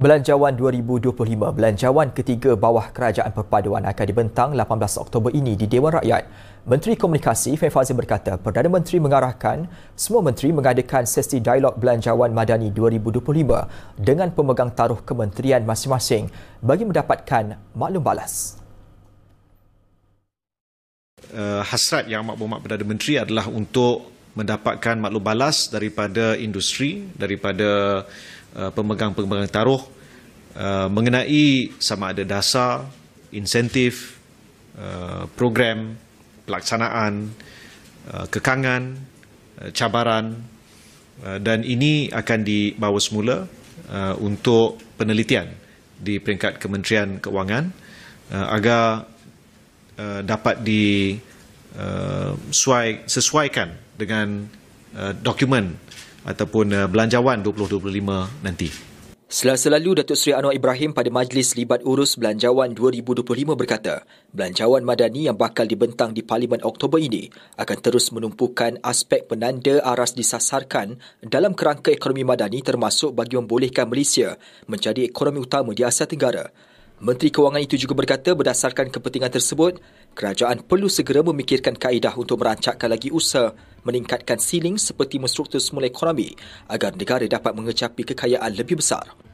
Belanjawan 2025, belanjawan ketiga bawah kerajaan perpaduan akan dibentang 18 Oktober ini di Dewan Rakyat. Menteri Komunikasi Fai Fazil berkata, Perdana Menteri mengarahkan semua menteri mengadakan sesi dialog belanjawan madani 2025 dengan pemegang taruh kementerian masing-masing bagi mendapatkan maklum balas. Uh, hasrat yang amat berhormat Perdana Menteri adalah untuk mendapatkan maklum balas daripada industri, daripada Uh, pemegang-pemegang taruh uh, mengenai sama ada dasar, insentif, uh, program, pelaksanaan, kekangan, cabaran dan ini akan dibawa semula untuk penelitian di peringkat Kementerian Kewangan agar dapat sesuaikan dengan dokumen ataupun uh, belanjawan 2025 nanti. Selasa lalu, Datuk Seri Anwar Ibrahim pada Majlis Libat Urus Belanjawan 2025 berkata, Belanjawan Madani yang bakal dibentang di Parlimen Oktober ini akan terus menumpukan aspek penanda aras disasarkan dalam kerangka ekonomi Madani termasuk bagi membolehkan Malaysia menjadi ekonomi utama di Asia Tenggara. Menteri Kewangan itu juga berkata berdasarkan kepentingan tersebut, kerajaan perlu segera memikirkan kaedah untuk merancakkan lagi usaha meningkatkan siling seperti menstruktur semula ekonomi agar negara dapat mengecapi kekayaan lebih besar.